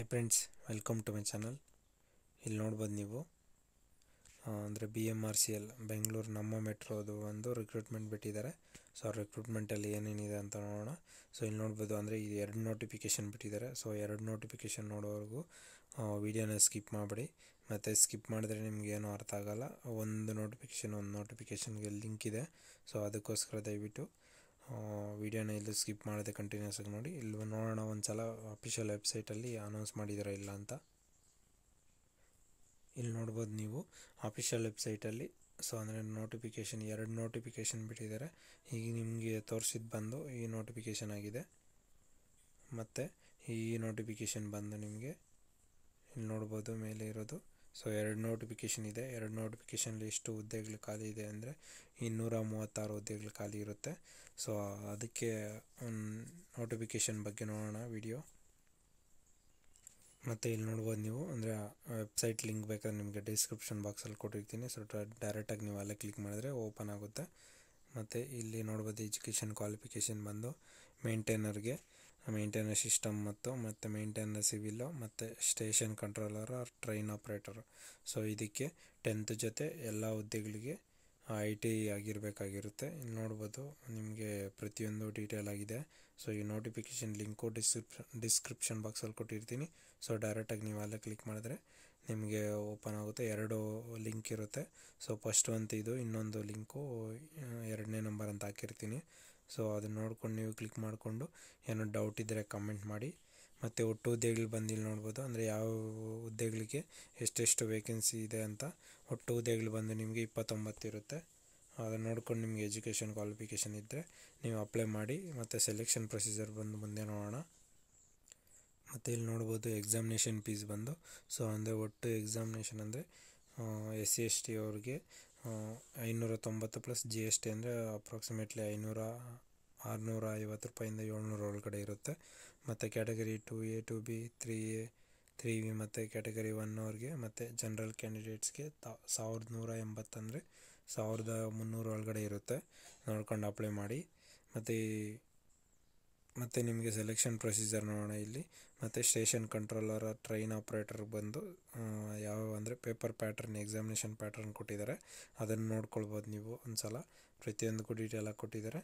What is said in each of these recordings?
hi friends welcome to my channel ಇಲ್ಲಿ ನೋಡ್ಬೋದು ನೀವು ಅಂದರೆ B M R C L Bengaluru ನಮ್ಮ ಮೆಟ್ರೋದು ಒಂದು ರಿಕ್ರೂಟ್ಮೆಂಟ್ ಬಿಟ್ಟಿದ್ದಾರೆ ಸೊ ಆ ರಿಕ್ರೂಟ್ಮೆಂಟಲ್ಲಿ ಏನೇನಿದೆ ಅಂತ ನೋಡೋಣ ಸೊ ಇಲ್ಲಿ ನೋಡ್ಬೋದು ಅಂದರೆ ಇದು ಎರಡು ನೋಟಿಫಿಕೇಷನ್ ಬಿಟ್ಟಿದ್ದಾರೆ ಸೊ ಎರಡು ನೋಟಿಫಿಕೇಷನ್ ನೋಡೋವರೆಗೂ ವೀಡಿಯೋನ ಸ್ಕಿಪ್ ಮಾಡಬೇಡಿ ಮತ್ತು ಸ್ಕಿಪ್ ಮಾಡಿದ್ರೆ ನಿಮ್ಗೆ ಏನೂ ಅರ್ಥ ಆಗೋಲ್ಲ ಒಂದು ನೋಟಿಫಿಕೇಷನ್ ಒಂದು ನೋಟಿಫಿಕೇಷನ್ಗೆ ಲಿಂಕ್ ಇದೆ ಸೊ ಅದಕ್ಕೋಸ್ಕರ ದಯವಿಟ್ಟು ವಿಡಿಯೋನ ಇಲ್ಲಿ ಸ್ಕಿಪ್ ಮಾಡದೆ ಕಂಟಿನ್ಯೂಸ್ ಆಗಿ ನೋಡಿ ಇಲ್ಲಿ ನೋಡೋಣ ಒಂದು ಸಲ ಅಫಿಷಿಯಲ್ ವೆಬ್ಸೈಟಲ್ಲಿ ಅನೌನ್ಸ್ ಮಾಡಿದ್ದೀರಾ ಇಲ್ಲ ಅಂತ ಇಲ್ಲಿ ನೋಡ್ಬೋದು ನೀವು ಅಫಿಷಿಯಲ್ ವೆಬ್ಸೈಟಲ್ಲಿ ಸೊ ಅಂದರೆ ನೋಟಿಫಿಕೇಷನ್ ಎರಡು ನೋಟಿಫಿಕೇಷನ್ ಬಿಟ್ಟಿದ್ದಾರೆ ಈಗ ನಿಮಗೆ ತೋರಿಸಿದ್ದು ಬಂದು ಈ ನೋಟಿಫಿಕೇಷನ್ ಆಗಿದೆ ಮತ್ತು ಈ ನೋಟಿಫಿಕೇಷನ್ ಬಂದು ನಿಮಗೆ ಇಲ್ಲಿ ನೋಡ್ಬೋದು ಮೇಲೆ ಇರೋದು ಸೊ ಎರಡು ನೋಟಿಫಿಕೇಷನ್ ಇದೆ ಎರಡು ನೋಟಿಫಿಕೇಷನ್ಲಿ ಎಷ್ಟು ಹುದ್ದೆಗಳು ಖಾಲಿ ಇದೆ ಅಂದರೆ ಇನ್ನೂರ ಮೂವತ್ತಾರು ಹುದ್ದೆಗಳು ಖಾಲಿ ಇರುತ್ತೆ ಸೊ ಅದಕ್ಕೆ ಒಂದು ನೋಟಿಫಿಕೇಷನ್ ಬಗ್ಗೆ ನೋಡೋಣ ವಿಡಿಯೋ ಮತ್ತು ಇಲ್ಲಿ ನೋಡ್ಬೋದು ನೀವು ಅಂದರೆ ವೆಬ್ಸೈಟ್ ಲಿಂಕ್ ಬೇಕಾದ್ರೆ ನಿಮಗೆ ಡಿಸ್ಕ್ರಿಪ್ಷನ್ ಬಾಕ್ಸಲ್ಲಿ ಕೊಟ್ಟಿರ್ತೀನಿ ಸೊ ಡೈರೆಕ್ಟಾಗಿ ನೀವು ಅಲ್ಲೇ ಕ್ಲಿಕ್ ಮಾಡಿದ್ರೆ ಓಪನ್ ಆಗುತ್ತೆ ಮತ್ತು ಇಲ್ಲಿ ನೋಡ್ಬೋದು ಎಜುಕೇಷನ್ ಕ್ವಾಲಿಫಿಕೇಷನ್ ಬಂದು ಮೇಂಟೈನರ್ಗೆ ಮೇಂಟೆನೆನ್ಸ್ ಸಿಸ್ಟಮ್ ಮತ್ತು ಮತ್ತು ಮೇಂಟೆನೆನ್ಸ್ ಸಿವಿಲು ಮತ್ತು station controller or train operator so ಇದಕ್ಕೆ ಟೆಂತ್ ಜೊತೆ ಎಲ್ಲ ಹುದ್ದೆಗಳಿಗೆ ಐ ಟಿ ಆಗಿರಬೇಕಾಗಿರುತ್ತೆ ಇಲ್ಲಿ ನೋಡ್ಬೋದು ನಿಮಗೆ ಪ್ರತಿಯೊಂದು ಡೀಟೇಲ್ ಆಗಿದೆ ಸೊ ಈ ನೋಟಿಫಿಕೇಷನ್ ಲಿಂಕು ಡಿಸ್ಕ್ರಿಪ್ಷನ್ ಡಿಸ್ಕ್ರಿಪ್ಷನ್ ಬಾಕ್ಸಲ್ಲಿ ಕೊಟ್ಟಿರ್ತೀನಿ ಸೊ ಡೈರೆಕ್ಟಾಗಿ ನೀವು ಅಲ್ಲೇ ಕ್ಲಿಕ್ ಮಾಡಿದ್ರೆ ನಿಮಗೆ ಓಪನ್ ಆಗುತ್ತೆ ಎರಡು ಲಿಂಕ್ ಇರುತ್ತೆ ಸೊ ಫಸ್ಟ್ ಒಂದು ಇದು ಇನ್ನೊಂದು ಲಿಂಕು ಎರಡನೇ ನಂಬರ್ ಅಂತ ಹಾಕಿರ್ತೀನಿ ಸೊ ಅದನ್ನು ನೋಡ್ಕೊಂಡು ನೀವು ಕ್ಲಿಕ್ ಮಾಡಿಕೊಂಡು ಏನೋ ಡೌಟ್ ಇದ್ದರೆ ಕಮೆಂಟ್ ಮಾಡಿ ಮತ್ತು ಒಟ್ಟು ಹುದ್ದೆಗಳು ಬಂದು ಇಲ್ಲಿ ನೋಡ್ಬೋದು ಅಂದರೆ ಯಾವ ಹುದ್ದೆಗಳಿಗೆ ಎಷ್ಟೆಷ್ಟು ವೇಕೆನ್ಸಿ ಇದೆ ಅಂತ ಒಟ್ಟು ಹುದ್ದೆಗಳು ಬಂದು ನಿಮಗೆ ಇಪ್ಪತ್ತೊಂಬತ್ತು ಇರುತ್ತೆ ಅದನ್ನು ನೋಡ್ಕೊಂಡು ನಿಮಗೆ ಎಜುಕೇಷನ್ ಕ್ವಾಲಿಫಿಕೇಷನ್ ಇದ್ದರೆ ನೀವು ಅಪ್ಲೈ ಮಾಡಿ ಮತ್ತು ಸೆಲೆಕ್ಷನ್ ಪ್ರೊಸೀಜರ್ ಬಂದು ಮುಂದೆ ನೋಡೋಣ ಮತ್ತು ಇಲ್ಲಿ ನೋಡ್ಬೋದು ಎಕ್ಸಾಮಿನೇಷನ್ ಫೀಸ್ ಬಂದು ಸೊ ಅಂದರೆ ಒಟ್ಟು ಎಕ್ಸಾಮಿನೇಷನ್ ಅಂದರೆ ಎಸ್ ಸಿ ಎಸ್ ಟಿ ಅವ್ರಿಗೆ ಐನೂರ ತೊಂಬತ್ತು ಪ್ಲಸ್ ಜಿ ಎಸ್ ಟಿ ಅಂದರೆ ಅಪ್ರಾಕ್ಸಿಮೇಟ್ಲಿ ಐನೂರ ಆರುನೂರ ಐವತ್ತು ರೂಪಾಯಿಂದ ಏಳ್ನೂರ ಒಳಗಡೆ ಇರುತ್ತೆ ಮತ್ತು category two A two B three A three B ಮತ್ತು ಕ್ಯಾಟಗರಿ ಒನ್ ಅವ್ರಿಗೆ ಮತ್ತು ಜನ್ರಲ್ ಕ್ಯಾಂಡಿಡೇಟ್ಸ್ಗೆ ತಾ ಸಾವಿರದ ನೂರ ಎಂಬತ್ತಂದರೆ ಸಾವಿರದ ಮುನ್ನೂರ ಒಳಗಡೆ ಇರುತ್ತೆ ನೋಡ್ಕೊಂಡು ಅಪ್ಲೈ ಮಾಡಿ ಮತ್ತು ಈ ಮತ್ತು ನಿಮಗೆ ಸೆಲೆಕ್ಷನ್ ಪ್ರೊಸೀಜರ್ ನೋಡೋಣ ಇಲ್ಲಿ ಮತ್ತು ಸ್ಟೇಷನ್ ಕಂಟ್ರೋಲರ್ ಟ್ರೈನ್ ಆಪ್ರೇಟರ್ ಬಂದು ಯಾವ ಅಂದರೆ ಪೇಪರ್ ಪ್ಯಾಟ್ರನ್ ಎಕ್ಸಾಮಿನೇಷನ್ ಪ್ಯಾಟ್ರನ್ ಕೊಟ್ಟಿದ್ದಾರೆ ಅದನ್ನು ನೋಡ್ಕೊಳ್ಬೋದು ನೀವು ಒಂದು ಸಲ ಪ್ರತಿಯೊಂದಕ್ಕೂ ಆಗಿ ಕೊಟ್ಟಿದ್ದಾರೆ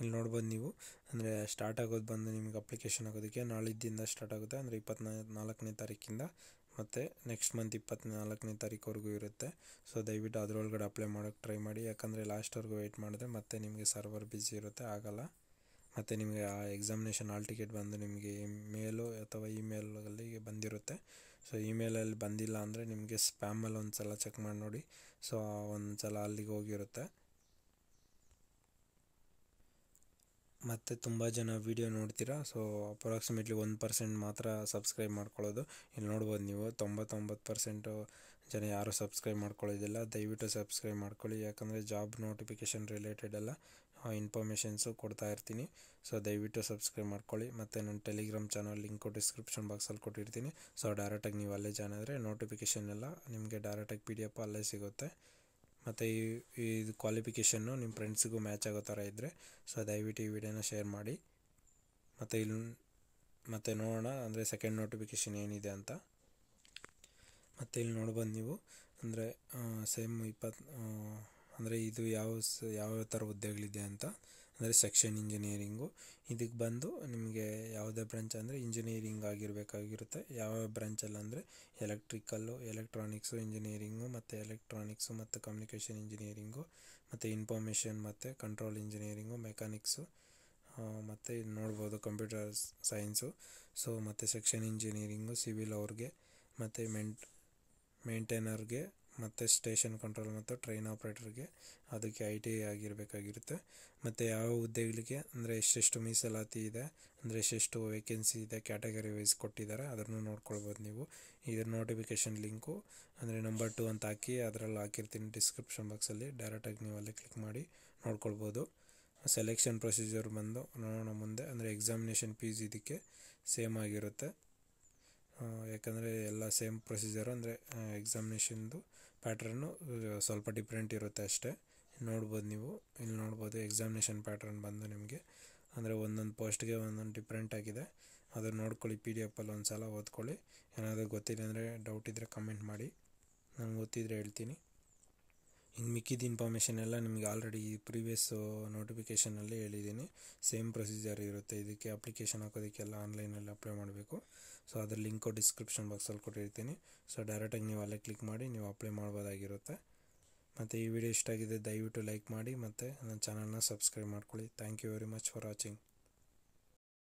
ಇಲ್ಲಿ ನೋಡ್ಬೋದು ನೀವು ಅಂದರೆ ಸ್ಟಾರ್ಟ್ ಆಗೋದು ಬಂದು ನಿಮಗೆ ಅಪ್ಲಿಕೇಶನ್ ಆಗೋದಕ್ಕೆ ನಾಳಿದ್ದಿಂದ ಸ್ಟಾರ್ಟ್ ಆಗುತ್ತೆ ಅಂದರೆ ಇಪ್ಪತ್ನಾ ನಾಲ್ಕನೇ ತಾರೀಕಿಂದ ಮತ್ತು ನೆಕ್ಸ್ಟ್ ಮಂತ್ ಇಪ್ಪತ್ತ್ನಾಲ್ಕನೇ ತಾರೀಕುವರೆಗೂ ಇರುತ್ತೆ ಸೊ ದಯವಿಟ್ಟು ಅದರೊಳಗಡೆ ಅಪ್ಲೈ ಮಾಡೋಕ್ಕೆ ಟ್ರೈ ಮಾಡಿ ಯಾಕಂದರೆ ಲಾಸ್ಟ್ವರೆಗೂ ವೆಯ್ಟ್ ಮಾಡಿದ್ರೆ ಮತ್ತೆ ನಿಮಗೆ ಸರ್ವರ್ ಬ್ಯುಸಿ ಇರುತ್ತೆ ಆಗಲ್ಲ ಮತ್ತು ನಿಮಗೆ ಆ ಎಕ್ಸಾಮಿನೇಷನ್ ಹಾಲ್ ಟಿಕೆಟ್ ಬಂದು ನಿಮಗೆ ಮೇಲು ಅಥವಾ ಇಮೇಲಲ್ಲಿ ಬಂದಿರುತ್ತೆ ಸೊ ಇಮೇಲಲ್ಲಿ ಬಂದಿಲ್ಲ ಅಂದರೆ ನಿಮಗೆ ಸ್ಪ್ಯಾಮಲ್ಲಿ ಒಂದು ಸಲ ಚೆಕ್ ಮಾಡಿ ನೋಡಿ ಸೊ ಒಂದು ಸಲ ಅಲ್ಲಿಗೆ ಹೋಗಿರುತ್ತೆ ಮತ್ತು ತುಂಬ ಜನ ವೀಡಿಯೋ ನೋಡ್ತೀರಾ ಸೊ ಅಪ್ರಾಕ್ಸಿಮೇಟ್ಲಿ ಒಂದು ಪರ್ಸೆಂಟ್ ಮಾತ್ರ ಸಬ್ಸ್ಕ್ರೈಬ್ ಮಾಡ್ಕೊಳ್ಳೋದು ಇಲ್ಲಿ ನೋಡ್ಬೋದು ನೀವು ತೊಂಬತ್ತೊಂಬತ್ತು ಪರ್ಸೆಂಟು ಜನ ಯಾರೂ ಸಬ್ಸ್ಕ್ರೈಬ್ ಮಾಡ್ಕೊಳ್ಳೋದಿಲ್ಲ ದಯವಿಟ್ಟು ಸಬ್ಸ್ಕ್ರೈಬ್ ಮಾಡ್ಕೊಳ್ಳಿ ಯಾಕಂದರೆ ಜಾಬ್ ನೋಟಿಫಿಕೇಷನ್ ರಿಲೇಟೆಡ್ ಎಲ್ಲ ಇನ್ಫಾರ್ಮೇಷನ್ಸು ಕೊಡ್ತಾ ಇರ್ತೀನಿ ಸೊ ದಯವಿಟ್ಟು ಸಬ್ಸ್ಕ್ರೈಬ್ ಮಾಡ್ಕೊಳ್ಳಿ ಮತ್ತು ನನ್ನ ಟೆಲಿಗ್ರಾಮ್ ಚಾನಲ್ ಲಿಂಕು ಡಿಸ್ಕ್ರಿಪ್ಷನ್ ಬಾಕ್ಸಲ್ಲಿ ಕೊಟ್ಟಿರ್ತೀನಿ ಸೊ ಡೈರೆಕ್ಟಾಗಿ ನೀವು ಅಲ್ಲೇ ಜಾಯ್ನ್ ಆದರೆ ನೋಟಿಫಿಕೇಷನ್ ಎಲ್ಲ ನಿಮಗೆ ಡೈರೆಕ್ಟಾಗಿ ಪಿ ಡಿ ಎಫ್ ಅಲ್ಲೇ ಸಿಗುತ್ತೆ ಮತ್ತು ಈ ಇದು ಕ್ವಾಲಿಫಿಕೇಷನ್ನು ನಿಮ್ಮ ಫ್ರೆಂಡ್ಸಿಗೂ ಮ್ಯಾಚ್ ಆಗೋ ಥರ ಇದ್ದರೆ ಸೊ ದಯವಿಟ್ಟು ಈ ವಿಡಿಯೋನ ಶೇರ್ ಮಾಡಿ ಮತ್ತು ಇಲ್ಲಿ ಮತ್ತು ನೋಡೋಣ ಅಂದರೆ ಸೆಕೆಂಡ್ ನೋಟಿಫಿಕೇಷನ್ ಏನಿದೆ ಅಂತ ಮತ್ತು ಇಲ್ಲಿ ನೋಡ್ಬೋದು ನೀವು ಅಂದರೆ ಸೇಮ್ ಇಪ್ಪತ್ತು ಅಂದರೆ ಇದು ಯಾವ ಯಾವ ಥರ ಹುದ್ದೆಗಳಿದೆ ಅಂತ ಅಂದರೆ ಸೆಕ್ಷನ್ ಇಂಜಿನಿಯರಿಂಗು ಇದಕ್ಕೆ ಬಂದು ನಿಮಗೆ ಯಾವುದೇ ಬ್ರಾಂಚ್ ಅಂದರೆ ಇಂಜಿನಿಯರಿಂಗ್ ಆಗಿರಬೇಕಾಗಿರುತ್ತೆ ಯಾವ ಬ್ರಾಂಚಲ್ಲಿ ಅಂದರೆ ಎಲೆಕ್ಟ್ರಿಕಲ್ಲು ಎಲೆಕ್ಟ್ರಾನಿಕ್ಸು ಇಂಜಿನಿಯರಿಂಗು ಮತ್ತು ಎಲೆಕ್ಟ್ರಾನಿಕ್ಸು ಮತ್ತು ಕಮ್ಯುನಿಕೇಷನ್ ಇಂಜಿನಿಯರಿಂಗು ಮತ್ತು ಇನ್ಫಾರ್ಮೇಷನ್ ಮತ್ತು ಕಂಟ್ರೋಲ್ ಇಂಜಿನಿಯರಿಂಗು ಮೆಕ್ಯಾನಿಕ್ಸು ಮತ್ತು ನೋಡ್ಬೋದು ಕಂಪ್ಯೂಟರ್ ಸೈನ್ಸು ಸೊ ಮತ್ತು ಸೆಕ್ಷನ್ ಇಂಜಿನಿಯರಿಂಗು ಸಿವಿಲ್ ಅವ್ರಿಗೆ ಮತ್ತು ಮೆಂಟ್ ಮೇಂಟೈನರ್ಗೆ ಮತ್ತು ಸ್ಟೇಷನ್ ಕಂಟ್ರೋಲ್ ಮತ್ತು ಟ್ರೈನ್ ಆಪ್ರೇಟರ್ಗೆ ಅದಕ್ಕೆ ಐ ಟಿ ಐ ಆಗಿರಬೇಕಾಗಿರುತ್ತೆ ಮತ್ತು ಯಾವ ಹುದ್ದೆಗಳಿಗೆ ಅಂದರೆ ಎಷ್ಟೆಷ್ಟು ಮೀಸಲಾತಿ ಇದೆ ಅಂದರೆ ಎಷ್ಟೆಷ್ಟು ವೇಕೆನ್ಸಿ ಇದೆ ಕ್ಯಾಟಗರಿ ವೈಸ್ ಕೊಟ್ಟಿದ್ದಾರೆ ಅದನ್ನು ನೋಡ್ಕೊಳ್ಬೋದು ನೀವು ಇದರ ನೋಟಿಫಿಕೇಷನ್ ಲಿಂಕು ಅಂದರೆ ನಂಬರ್ ಟು ಅಂತ ಹಾಕಿ ಅದರಲ್ಲಿ ಹಾಕಿರ್ತೀನಿ ಡಿಸ್ಕ್ರಿಪ್ಷನ್ ಬಾಕ್ಸಲ್ಲಿ ಡೈರೆಕ್ಟಾಗಿ ನೀವು ಅಲ್ಲಿ ಕ್ಲಿಕ್ ಮಾಡಿ ನೋಡ್ಕೊಳ್ಬೋದು ಸೆಲೆಕ್ಷನ್ ಪ್ರೊಸೀಜರ್ ಬಂದು ನೋಡೋಣ ಮುಂದೆ ಅಂದರೆ ಎಕ್ಸಾಮಿನೇಷನ್ ಫೀಸ್ ಇದಕ್ಕೆ ಸೇಮ್ ಆಗಿರುತ್ತೆ ಯಾಕಂದರೆ ಎಲ್ಲ ಸೇಮ್ ಪ್ರೊಸೀಜರು ಅಂದರೆ ಎಕ್ಸಾಮಿನೇಷನ್ದು ಪ್ಯಾಟ್ರನ್ನು ಸ್ವಲ್ಪ ಡಿಫ್ರೆಂಟ್ ಇರುತ್ತೆ ಅಷ್ಟೇ ನೋಡ್ಬೋದು ನೀವು ಇಲ್ಲಿ ನೋಡ್ಬೋದು ಎಕ್ಸಾಮಿನೇಷನ್ ಪ್ಯಾಟ್ರನ್ ಬಂದು ನಿಮಗೆ ಅಂದರೆ ಒಂದೊಂದು ಪೋಸ್ಟ್ಗೆ ಒಂದೊಂದು ಡಿಫ್ರೆಂಟ್ ಆಗಿದೆ ಅದನ್ನು ನೋಡ್ಕೊಳ್ಳಿ ಪಿ ಡಿ ಎಫಲ್ಲಿ ಒಂದು ಸಲ ಓದ್ಕೊಳ್ಳಿ ಏನಾದರೂ ಗೊತ್ತಿಲ್ಲ ಅಂದರೆ ಡೌಟ್ ಇದ್ದರೆ ಕಮೆಂಟ್ ಮಾಡಿ ನಾನು ಗೊತ್ತಿದ್ರೆ ಹೇಳ್ತೀನಿ ಇನ್ನು ಮಿಕ್ಕಿದ ಇನ್ಫಾರ್ಮೇಷನ್ ಎಲ್ಲ ನಿಮಗೆ ಆಲ್ರೆಡಿ ಈ ಪ್ರೀವಿಯಸ್ ನೋಟಿಫಿಕೇಷನಲ್ಲಿ ಹೇಳಿದ್ದೀನಿ ಸೇಮ್ ಪ್ರೊಸೀಜರ್ ಇರುತ್ತೆ ಇದಕ್ಕೆ ಅಪ್ಲಿಕೇಶನ್ ಹಾಕೋದಕ್ಕೆಲ್ಲ ಆನ್ಲೈನಲ್ಲಿ ಅಪ್ಲೈ ಮಾಡಬೇಕು ಸೊ ಅದ್ರ ಲಿಂಕು ಡಿಸ್ಕ್ರಿಪ್ಷನ್ ಬಾಕ್ಸಲ್ಲಿ ಕೊಟ್ಟಿರ್ತೀನಿ ಸೊ ಡೈರೆಕ್ಟಾಗಿ ನೀವು ಅಲ್ಲೇ ಕ್ಲಿಕ್ ಮಾಡಿ ನೀವು ಅಪ್ಲೈ ಮಾಡ್ಬೋದಾಗಿರುತ್ತೆ ಮತ್ತು ಈ ವಿಡಿಯೋ ಇಷ್ಟ ಆಗಿದೆ ದಯವಿಟ್ಟು ಲೈಕ್ ಮಾಡಿ ಮತ್ತು ನನ್ನ ಚಾನಲ್ನ ಸಬ್ಸ್ಕ್ರೈಬ್ ಮಾಡ್ಕೊಳ್ಳಿ thank you very much for watching